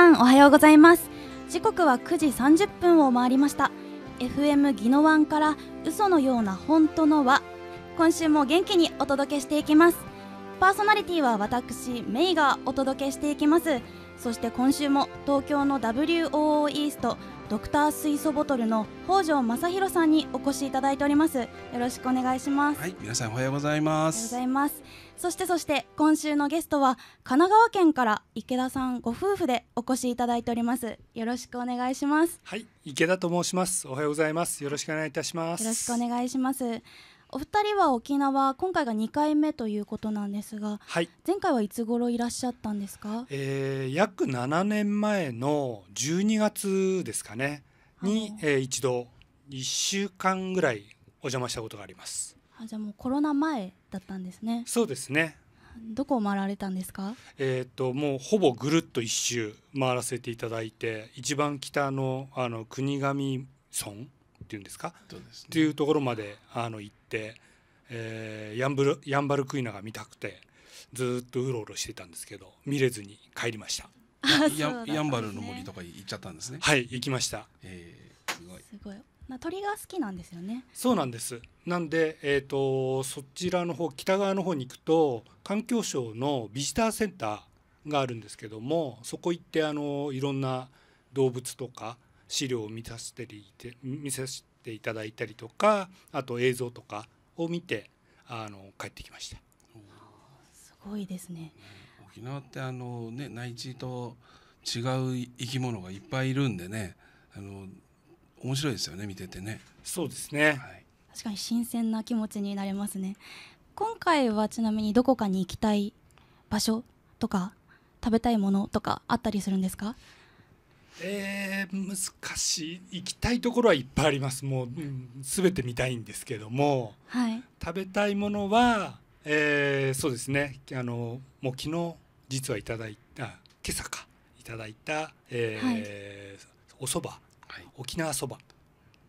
さんおはようございます時刻は9時30分を回りました FM ギノワンから嘘のような本当のは今週も元気にお届けしていきますパーソナリティは私メイがお届けしていきますそして今週も東京の WOO イーストドクター水素ボトルの北条正弘さんにお越しいただいておりますよろしくお願いしますはい皆さんおはようございますおはようございますそしてそして今週のゲストは神奈川県から池田さんご夫婦でお越しいただいておりますよろしくお願いしますはい池田と申しますおはようございますよろしくお願いいたしますよろしくお願いしますお二人は沖縄今回が2回目ということなんですが、はい、前回はいつ頃いらっしゃったんですか、えー、約7年前の12月ですかねに、えー、一度1週間ぐらいお邪魔したことがありますあじゃあもうコロナ前だったんですねそうですねどこを回られたんですかえっ、ー、ともうほぼぐるっと一周回らせていただいて一番北のあの国頭村っていうんですかと、ね、っていうところまであの行って、えー、ヤンブルヤンバルクイナが見たくてずっとうろうろしてたんですけど見れずに帰りました。ヤン、ね、バルの森とか行っちゃったんですね。はい行きました。えー、すごい。すごいまあ、鳥が好きなんですよねそうなんですなんで、えーと、そちらの方北側の方に行くと環境省のビジターセンターがあるんですけどもそこ行ってあのいろんな動物とか資料を見させて見させていただいたりとかあと映像とかを見てあの帰ってきました。すごいですね、沖縄ってあの、ね、内地と違う生き物がいっぱいいるんでねあの面白いですよね見ててねそうですね、はい、確かに新鮮な気持ちになれますね今回はちなみにどこかに行きたい場所とか食べたいものとかあったりするんですかえー、難しい行きたいところはいっぱいありますもう、うん、て見たいんですけども、はい、食べたいものは、えー、そうですねあのもう昨日実はいただいた今朝かいただいた、えーはい、お蕎麦沖縄そば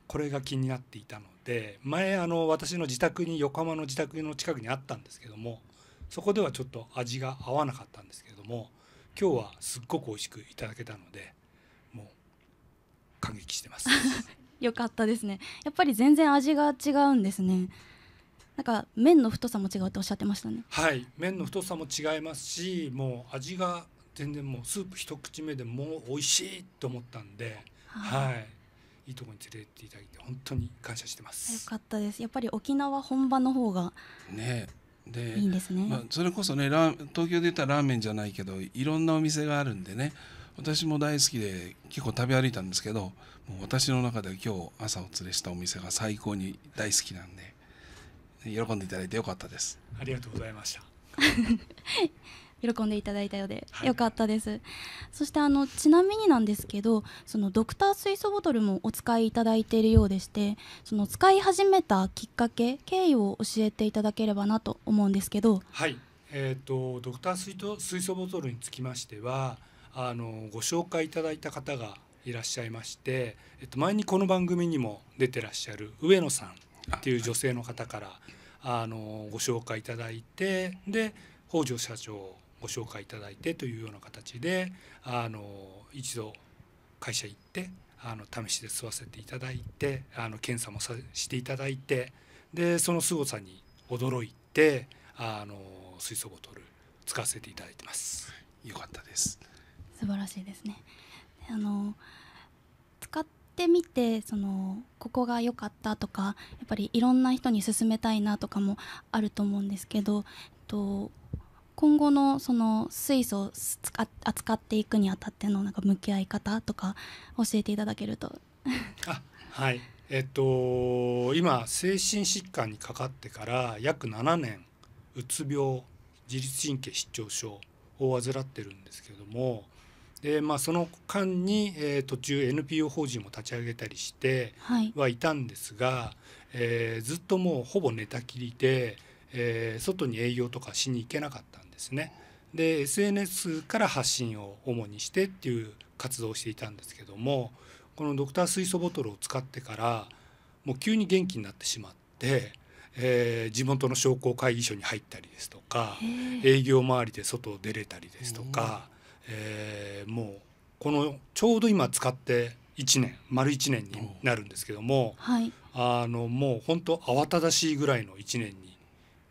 これが気になっていたので前あの私の自宅に横浜の自宅の近くにあったんですけどもそこではちょっと味が合わなかったんですけれども今日はすっごく美味しくいただけたのでもう感激してます よかったですねやっぱり全然味が違うんですねなんか麺の太さも違うっておっしゃってましたねはい麺の太さも違いますしもう味が全然もうスープ一口目でもう美味しいと思ったんではい、いいところに連れていただいて本当に感謝してますよかったですやっぱり沖縄本場の方がねでいいですね、まあ、それこそねラ東京で言ったらラーメンじゃないけどいろんなお店があるんでね私も大好きで結構食べ歩いたんですけどもう私の中で今日朝お連れしたお店が最高に大好きなんで喜んでいただいてよかったですありがとうございました 喜んでいただいたようで、はい、よかったですそしてあのちなみになんですけどそのドクター水素ボトルもお使いいただいているようでしてその使い始めたきっかけ経緯を教えていただければなと思うんですけどはいえーと、ドクター水素水素ボトルにつきましてはあのご紹介いただいた方がいらっしゃいまして、えっと、前にこの番組にも出てらっしゃる上野さんっていう女性の方からあのご紹介いただいてで北条社長ご紹介いただいてというような形であの一度会社行ってあの試しで吸わせていただいてあの検査もさしていただいてでその凄さに驚いてあの水素ボトル使わせていただいてます。よかったです素晴らしいですねあの使ってみてそのここが良かったとかやっぱりいろんな人に勧めたいなとかもあると思うんですけど、えっと、今後のその水素を扱っていくにあたってのなんか向き合い方とか教えていただけるとあはいえっと今精神疾患にかかってから約7年うつ病自律神経失調症を患ってるんですけれどもで、まあ、その間に、えー、途中 NPO 法人も立ち上げたりしてはいたんですが、はい、えー、ずっともうほぼ寝たきりで、えー、外に営業とかしに行けなかったですねで SNS から発信を主にしてっていう活動をしていたんですけどもこのドクター水素ボトルを使ってからもう急に元気になってしまって、えー、地元の商工会議所に入ったりですとか営業回りで外を出れたりですとか、えー、もうこのちょうど今使って1年丸1年になるんですけども、はい、あのもう本当慌ただしいぐらいの1年に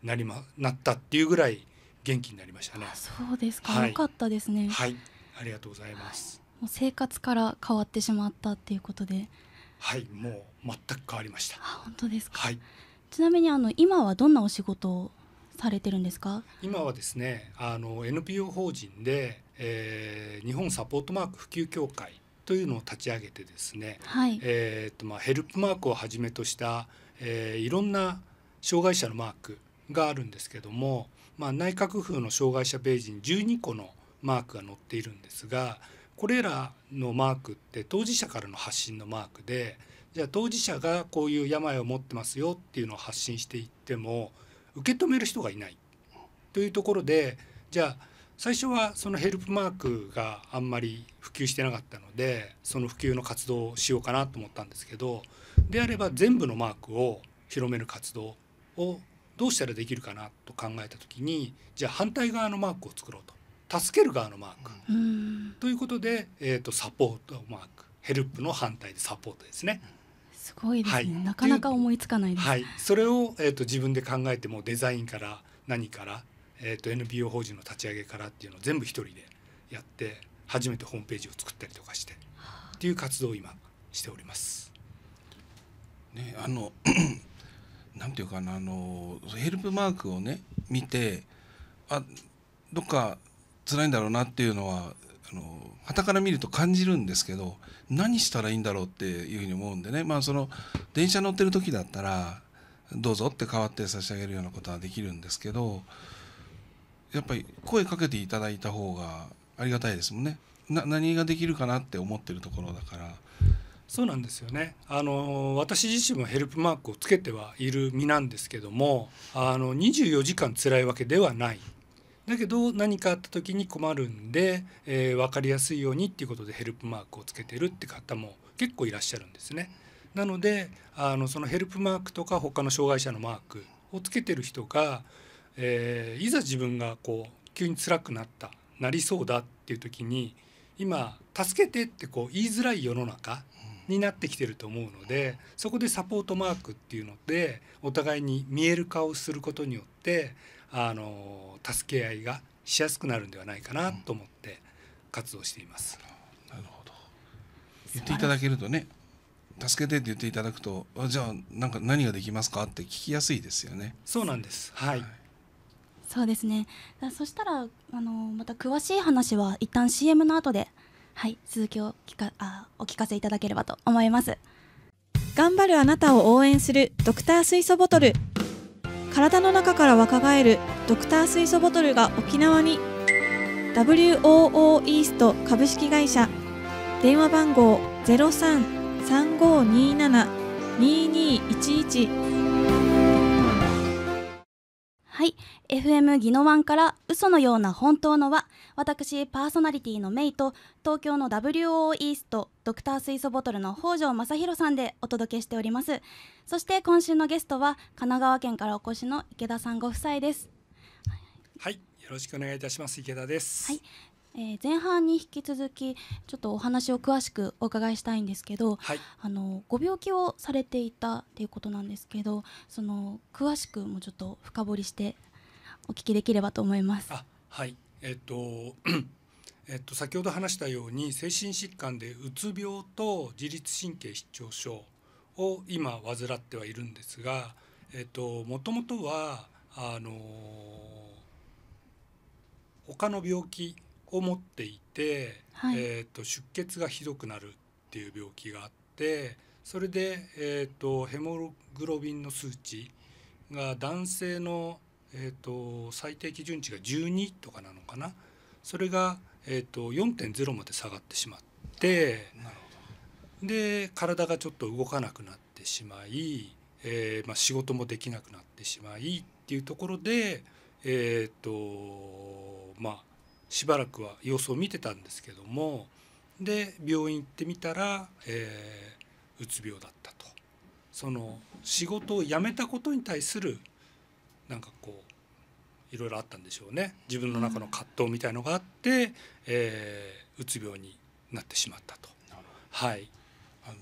なりまなったっていうぐらい元気になりましたね。そうですか、はい、よかったですね。はい、ありがとうございます。もう生活から変わってしまったっていうことで。はい、もう全く変わりました。あ、本当ですか。はい。ちなみにあの今はどんなお仕事をされてるんですか。今はですね、あの NPO 法人で、えー、日本サポートマーク普及協会というのを立ち上げてですね、はい、えっ、ー、とまあヘルプマークをはじめとした、えー、いろんな障害者のマークがあるんですけども、まあ、内閣府の障害者ページに12個のマークが載っているんですがこれらのマークって当事者からの発信のマークでじゃあ当事者がこういう病を持ってますよっていうのを発信していっても受け止める人がいないというところでじゃあ最初はそのヘルプマークがあんまり普及してなかったのでその普及の活動をしようかなと思ったんですけどであれば全部のマークを広める活動をどうしたらできるかなと考えた時にじゃあ反対側のマークを作ろうと助ける側のマークということで、えーと、サポートマークヘルプの反対でサポートですね。すごいですね、はい、なかなか思いつかないです、はい、それを、えーと、自分で考えてもデザインから何から、えーと、NPO 法人の立ち上げからっていうのを全部一人でやって初めてホームページを作ったりとかしてっていう活動を今しております。ね、あの何て言うかなあのヘルプマークをね見てあどっか辛いんだろうなっていうのはあのから見ると感じるんですけど何したらいいんだろうっていうふうに思うんでねまあその電車乗ってる時だったらどうぞって代わって差し上げるようなことはできるんですけどやっぱり声かけていただいた方がありがたいですもんね。な何ができるかなって思ってるところだから。そうなんですよねあの私自身もヘルプマークをつけてはいる身なんですけどもあの24時間辛いわけではないだけど何かあった時に困るんで、えー、分かりやすいようにっていうことでヘルプマークをつけてるって方も結構いらっしゃるんですね。なのであのそのヘルプマークとか他の障害者のマークをつけてる人が、えー、いざ自分がこう急に辛くなったなりそうだっていう時に今「助けて」ってこう言いづらい世の中になってきてると思うのでそこでサポートマークっていうのでお互いに見える化をすることによってあの助け合いがしやすくなるんではないかなと思って活動しています。うん、なるほど言っていただけるとね助けてって言っていただくとあじゃあなんか何ができますかって聞きやすいですよね。そうなんです、はい、はい、そうですねそしたらあのまた詳しい話は一旦 CM の後ではい続きを聞かあお聞かせいただければと思います頑張るあなたを応援するドクター水素ボトル体の中から若返るドクター水素ボトルが沖縄に WOO イースト株式会社電話番号0335272211はい FM ギノワンから嘘のような本当のは私パーソナリティのメイと東京の WO イーストドクター水素ボトルの北条正宏さんでお届けしておりますそして今週のゲストは神奈川県からお越しの池田さんご夫妻ですはいよろしくお願いいたします池田ですはいえー、前半に引き続きちょっとお話を詳しくお伺いしたいんですけど、はい、あのご病気をされていたっていうことなんですけどその詳しくもちょっと深掘りしてお聞きできればと思います。はいえっと えっと、先ほど話したように精神疾患でうつ病と自律神経失調症を今患ってはいるんですが、えっと、もともとはあの他の病気を持っていて、はい、えと、出血がひどくなるっていう病気があってそれで、えーと、ヘモグロビンの数値が男性の、えーと、最低基準値が12とかなのかなそれが、えー、と4.0まで下がってしまってで体がちょっと動かなくなってしまい、えー、まあ、仕事もできなくなってしまいっていうところで、えーとまあ、しばらくは様子を見てたんですけどもで病院行ってみたら、えー、うつ病だったとその仕事を辞めたことに対するなんかこういろいろあったんでしょうね自分の中の葛藤みたいのがあって、うえー、うつ病になってしまったと。はい、あの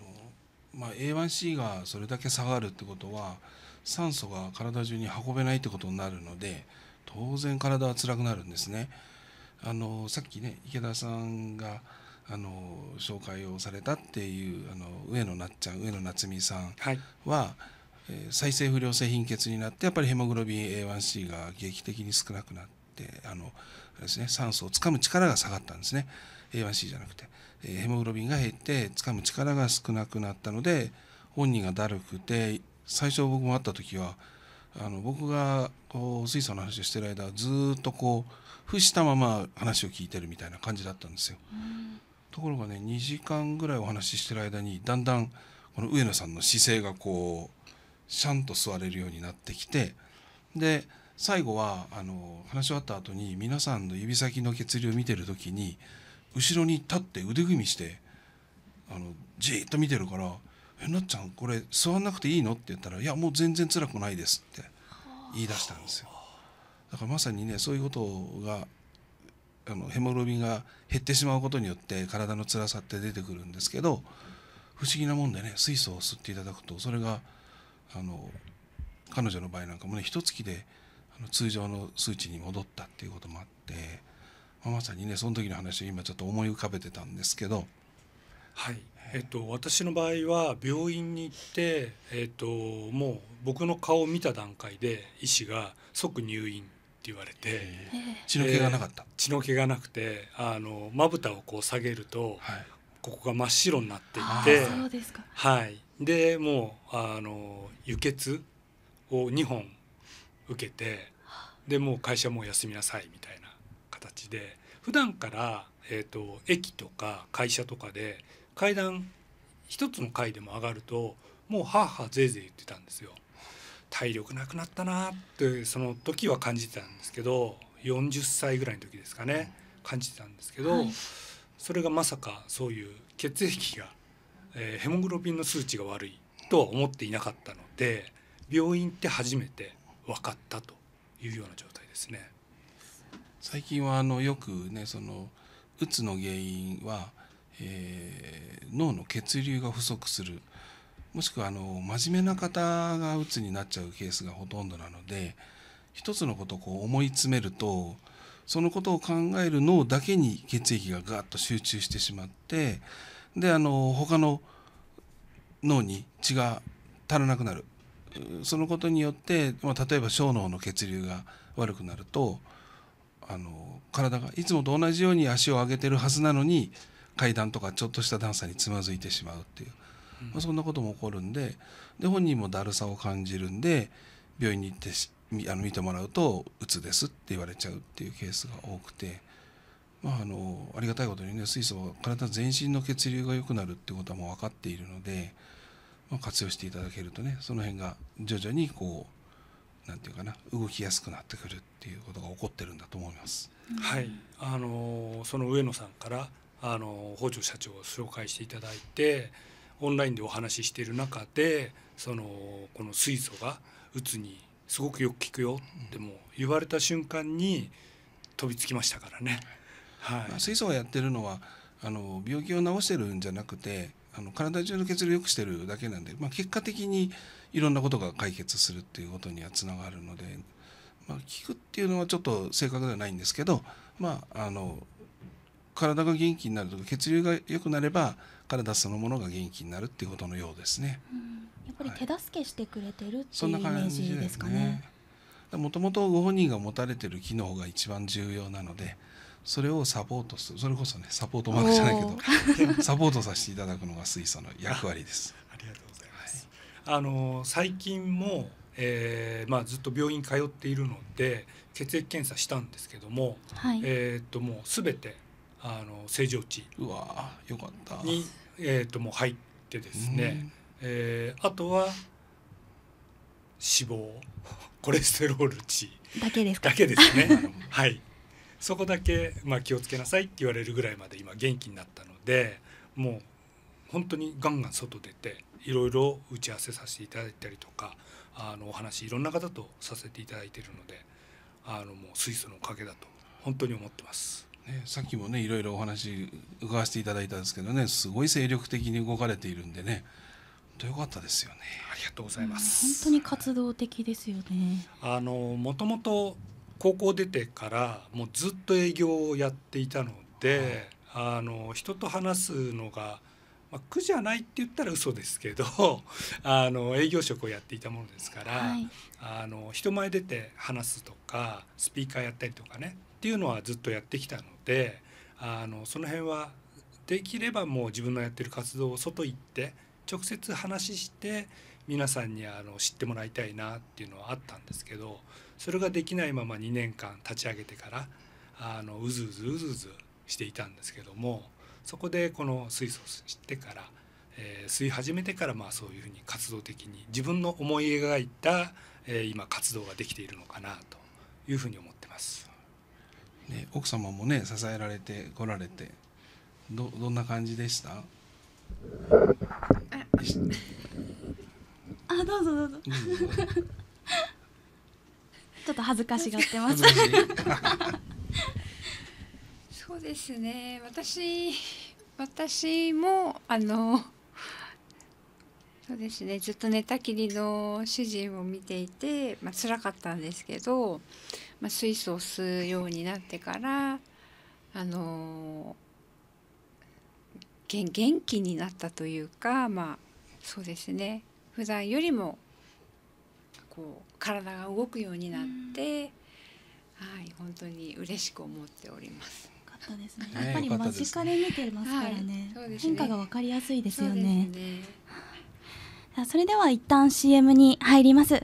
まあ、A1C がそれだけ下がるってことは酸素が体中に運べないってことになるので当然体は辛くなるんですね。あのさっきね池田さんがあの紹介をされたっていうあの上野なっちゃん上野夏美さんは、はい、えー、再生不良性貧血になってやっぱりヘモグロビン A1C が劇的に少なくなってあのですね酸素をつかむ力が下がったんですね A1C じゃなくて、えー、ヘモグロビンが減ってつかむ力が少なくなったので本人がだるくて最初僕も会った時はあの僕がこう水素の話をしてる間ずっとこう伏したまま話を聞いてるみたいな感じだったんですよ。ところがね2時間ぐらいお話ししてる間にだんだんこの上野さんの姿勢がこうシャンと座れるようになってきてで最後はあの話し終わった後に皆さんの指先の血流を見てる時に後ろに立って腕組みしてあのじーっと見てるからえなっちゃんこれ座んなくていいの?」って言ったら「いやもう全然辛くないです」って言い出したんですよ。だからまさにねそういうことがあのヘモロビンが減ってしまうことによって体の辛さって出てくるんですけど不思議なもんでね水素を吸っていただくとそれがあの彼女の場合なんかもね一月であの通常の数値に戻ったっていうこともあって、まあ、まさにねその時の話を今ちょっと思い浮かべてたんですけど。はいえっと、私の場合は病院に行って、えっと、もう僕の顔を見た段階で医師が即入院って言われて血の気がなかった血の気がなくてまぶたをこう下げると、はい、ここが真っ白になっていてそうですか、はい、でもうあの輸血を2本受けてでもう会社も休みなさいみたいな形で普段からえっと駅とか会社とかで階段一つの階でも上がるともうハあハあゼーゼー言ってたんですよ。体力なくなったなってその時は感じてたんですけど40歳ぐらいの時ですかね感じてたんですけど、はい、それがまさかそういう血液が、えー、ヘモグロビンの数値が悪いとは思っていなかったので病院って初めて分かったというような状態ですね。最近はあのよくねそのうつの原因はえー、脳の血流が不足するもしくはあの真面目な方がうつになっちゃうケースがほとんどなので一つのことをこう思い詰めるとそのことを考える脳だけに血液がガッと集中してしまってであの他の脳に血が足らなくなるそのことによって、まあ、例えば小脳の血流が悪くなるとあの体がいつもと同じように足を上げてるはずなのに階段とかちょっとした段差につまずいてしまうっていう、まあ、そんなことも起こるんでで本人もだるさを感じるんで病院に行ってあの見てもらうと「うつです」って言われちゃうっていうケースが多くて、まあ、あのありがたいことにね水素は体全身の血流が良くなるってことはもう分かっているので、まあ、活用していただけるとねその辺が徐々にこうなんていうかな動きやすくなってくるっていうことが起こってるんだと思います。はい、あのその上野さんからあの北条社長を紹介していただいてオンラインでお話ししている中でそのこの水素がうつにすごくよく効くよっても言われた瞬間に飛びつきましたからね。はい、水素がやってるのはあの病気を治してるんじゃなくてあの体中の血流を良くしてるだけなんで、まあ、結果的にいろんなことが解決するっていうことにはつながるので、まあ、聞くっていうのはちょっと正確ではないんですけど、まあ、あの体が元気になるとか血流が良くなれば体そのものが元気になるっていうことのようですね。やっぱり手助けしてくれてるっていうイメージですかね。もともとご本人が持たれてる機能が一番重要なのでそれをサポートするそれこそねサポートマークじゃないけど サポートさせていただくのが水素の役割です。ありがとうございます、はい、あの最近も、えーまあ、ずっと病院通っているので血液検査したんですけども、はい、えー、っともうすべてあの正常値うわよかったに、えー、ともう入ってですね、えー、あとは脂肪 コレステロール値だけですだけですね はいそこだけ、まあ、気をつけなさいって言われるぐらいまで今元気になったのでもう本当にガンガン外出ていろいろ打ち合わせさせていただいたりとかあのお話いろんな方とさせていただいているのであのもう水素のおかげだと本当に思ってます。ね、さっきもねいろいろお話伺わせていただいたんですけどねすごい精力的に動かれているんでね本当かったですよねありがとうございます、本当に活動的ですよねあのもともと高校出てからもうずっと営業をやっていたので、あの人と話すのが、まあ、苦じゃないって言ったら嘘ですけど あの営業職をやっていたものですから、はい、あの人前出て話すとかスピーカーやったりとかねっていうのはずっとやってきたのであのその辺はできればもう自分のやってる活動を外行って直接話して皆さんにあの知ってもらいたいなっていうのはあったんですけどそれができないまま2年間立ち上げてからあのうずうずうずうずしていたんですけどもそこでこの水素を知ってから、えー、吸い始めてからまあそういうふうに活動的に自分の思い描いた、えー、今活動ができているのかなというふうに思ってます。ね、奥様もね支えられてこられてどどんな感じでした ああどうぞどうぞ、ちょっと恥ずかしがってます そうですね私私もあのそうですねずっと寝たきりの主人を見ていて、まあ辛かったんですけどまあ、水素を吸うようになってからあの元気になったというかまあそうですね普段よりもこう体が動くようになって、はい本当に嬉しく思っております。かっですね。やっぱり間近で見てますからね。はい、ね変化がわかりやすいですよね。そねそれでは一旦 CM に入ります。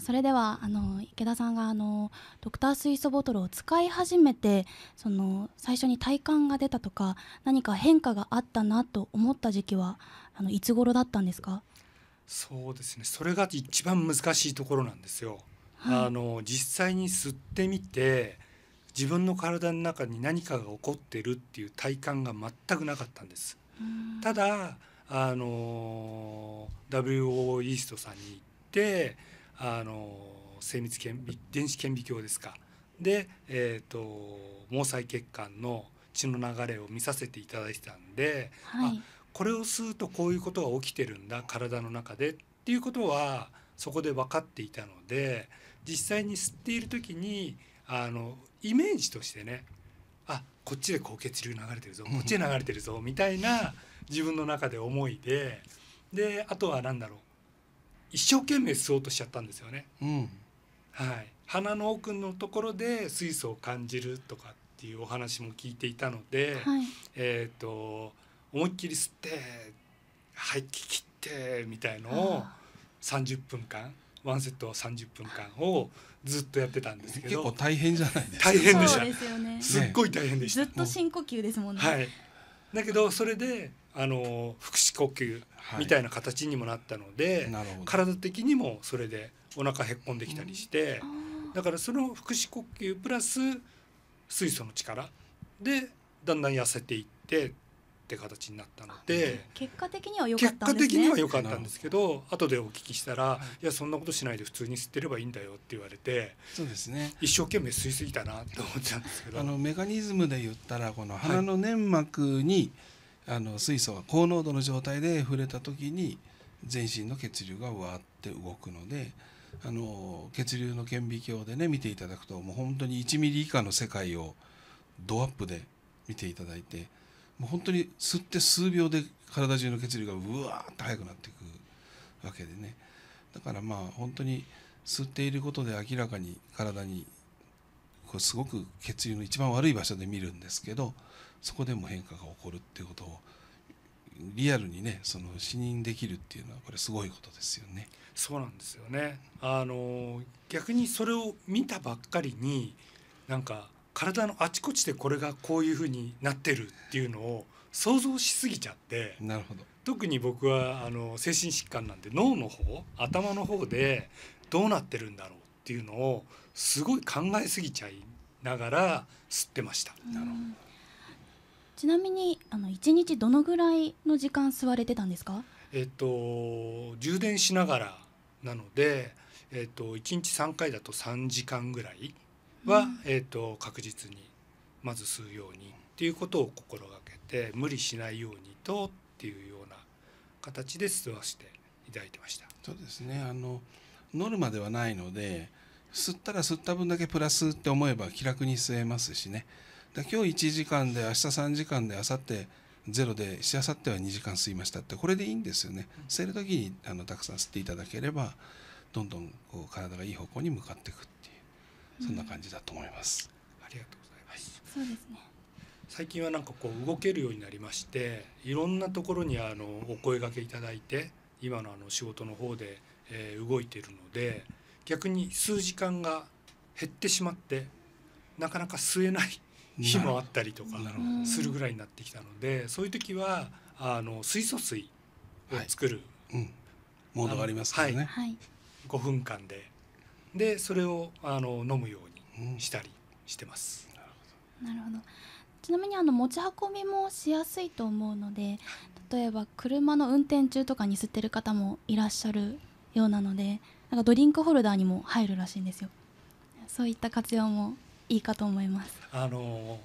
それではあの池田さんがあのドクター水素ボトルを使い始めてその最初に体感が出たとか何か変化があったなと思った時期はあのいつ頃だったんですかそうですねそれが一番難しいところなんですよ。はい、あの実際に吸ってみて自分の体の中に何かが起こってるっていう体感が全くなかったんです。ただあの WO イーストさんに行ってあの精密顕微電子顕微鏡ですかで、えーと、毛細血管の血の流れを見させていただいてたんで、はい、あこれを吸うとこういうことが起きてるんだ体の中でっていうことはそこで分かっていたので実際に吸っている時にあのイメージとしてねあこっちで高血流流れてるぞこっちで流れてるぞみたいな自分の中で思いでであとは何だろう一生懸命吸おうとしちゃったんですよね。うん、はい鼻の奥のところで水素を感じるとかっていうお話も聞いていたので、はい、えっ、と思いっきり吸って吐き切ってみたいのを30分間ワンセット三十分間をずっとやってたんですけど結構大変じゃないですか大変でしたす、ね,、っごい大変でした、ずっと深呼吸ですもんね、はい、だけどそれであの腹式呼吸みたいな形にもなったので、はい、体的にもそれでお腹へっこんできたりして、うん、だからその腹式呼吸プラス水素の力でだんだん痩せていってって形になったので結果的には良かったんです、ね、結果的には良かったんですけど後でお聞きしたら、い、やそんなことしないで普通に吸ってればいいんだよって言われてそうですね一生懸命吸いすぎたなと思っゃうんですけどあのメカニズムで言ったらこの鼻の粘膜に、はいあの水素は高濃度の状態で触れた時に全身の血流がわーって動くのであの血流の顕微鏡でね見ていただくともう本当に1ミリ以下の世界をドアップで見ていただいてもう本当に吸って数秒で体中の血流がうわーっと速くなっていくわけでねだからまあ本当に吸っていることで明らかに体にこうすごく血流の一番悪い場所で見るんですけど。そこでも変化が起こるっていうことをリアルにねその視認できるっていうのはこれすごいことですよね。そうなんですよねあの逆にそれを見たばっかりになんか体のあちこちでこれがこういうふうになってるっていうのを想像しすぎちゃってなるほど特に僕はあの精神疾患なんで脳の方頭の方でどうなってるんだろうっていうのをすごい考えすぎちゃいながら吸ってました。なるほどちなみにあの1日どのぐらいの時間座れてたんですかえっと充電しながらなので、えっと、1日3回だと3時間ぐらいは、うん、えっと、確実にまず吸うようにっていうことを心がけて無理しないようにとっていうような形で吸わせていただいてました。そうですねあのノルマではないので吸ったら吸った分だけプラスって思えば気楽に吸えますしね。今日1時間で明日3時間で明後日ゼロでしあさっては2時間吸いましたってこれでいいんですよね吸える時にあのたくさん吸っていただければどんどんこう体がいい方向に向かっていくっていうそんな感じだと思います、うん、ありがとうございます、はい、そうですね最近はなんかこう動けるようになりましていろんなところにあのお声がけいただいて今のあの仕事の方で、えー、動いているので逆に数時間が減ってしまってなかなか吸えない日もあったりとかするぐらいになってきたのでそういう時はあの水素水を作る、はい、うん、モードがありますね、はい、5分間ででそれをあの飲むようにしたりしてます。うん、なるほどちなみにあの持ち運びもしやすいと思うので例えば車の運転中とかに吸ってる方もいらっしゃるようなのでなんかドリンクホルダーにも入るらしいんですよそういった活用もいいかと思いますあの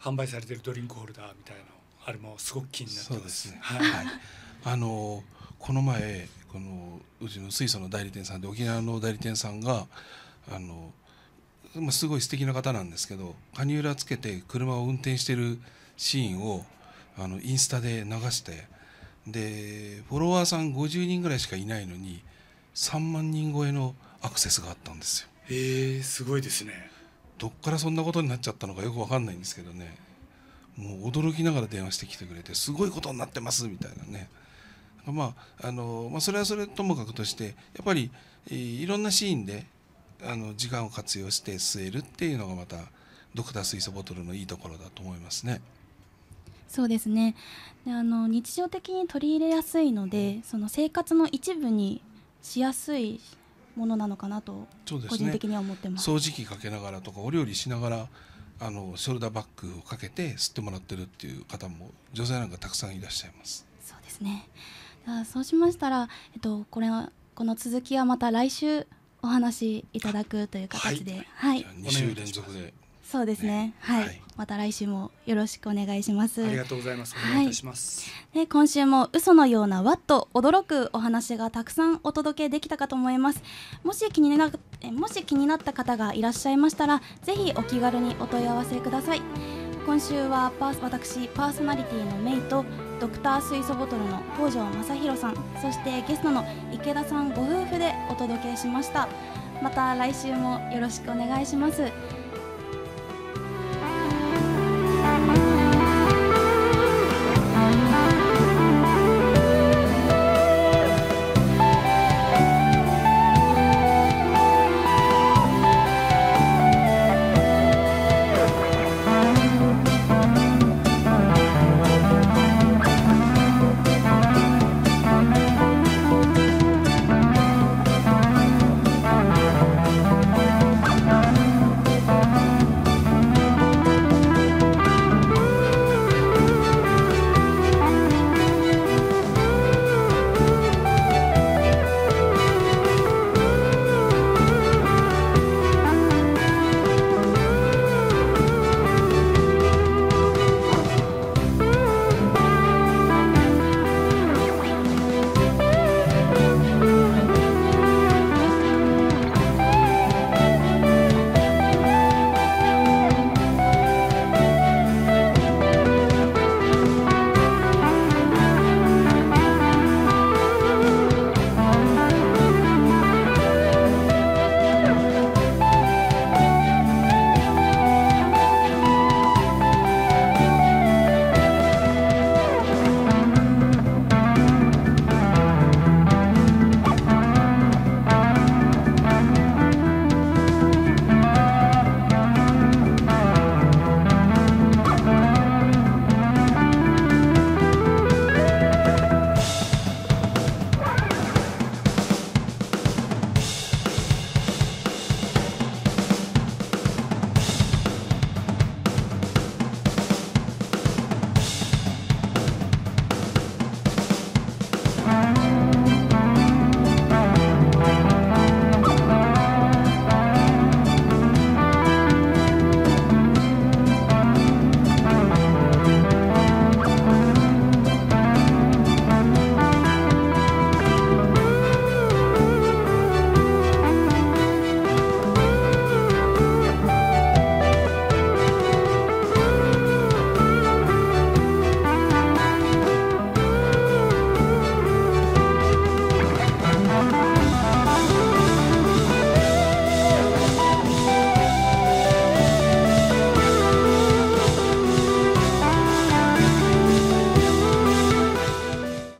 販売されてるドリンクホルダーみたいなあれもすごく気になってます。すね、はい、あのこの前このうちの水素の代理店さんで沖縄の代理店さんがあの、まあ、すごい素敵な方なんですけどカニューラつけて車を運転しているシーンをあのインスタで流してでフォロワーさん50人ぐらいしかいないのに3万人超えのアクセスがあったんですよ。えー、すごいですね。どっからそんなことになっちゃったのかよく分かんないんですけどねもう驚きながら電話してきてくれてすごいことになってますみたいなねまああのまあ、それはそれともかくとしてやっぱりいろんなシーンであの時間を活用して据えるっていうのがまたドクター水素ボトルのいいところだと思いますね。そうですねであの日常的に取り入れやすいのでその生活の一部にしやすいものなのかなと個人的には思ってます、ね、掃除機かけながらとかお料理しながらあのショルダーバッグをかけて吸ってもらってるっていう方も女性なんかたくさんいらっしゃいますそうですねそうしましたら、えっと、これはこの続きはまた来週お話しいただくという形で、はい、はい、2週連続でそうですね。はい、はい、また来週もよろしくお願いします。ありがとうございます。お願いいたします。はい、今週も嘘のようなわっと驚くお話がたくさんお届けできたかと思います。もし気になもし気になった方がいらっしゃいましたら、ぜひお気軽にお問い合わせください。今週はパース私パーソナリティのメイとドクター水素ボトルの北条正弘さんそしてゲストの池田さんご夫婦でお届けしましたまた来週もよろしくお願いします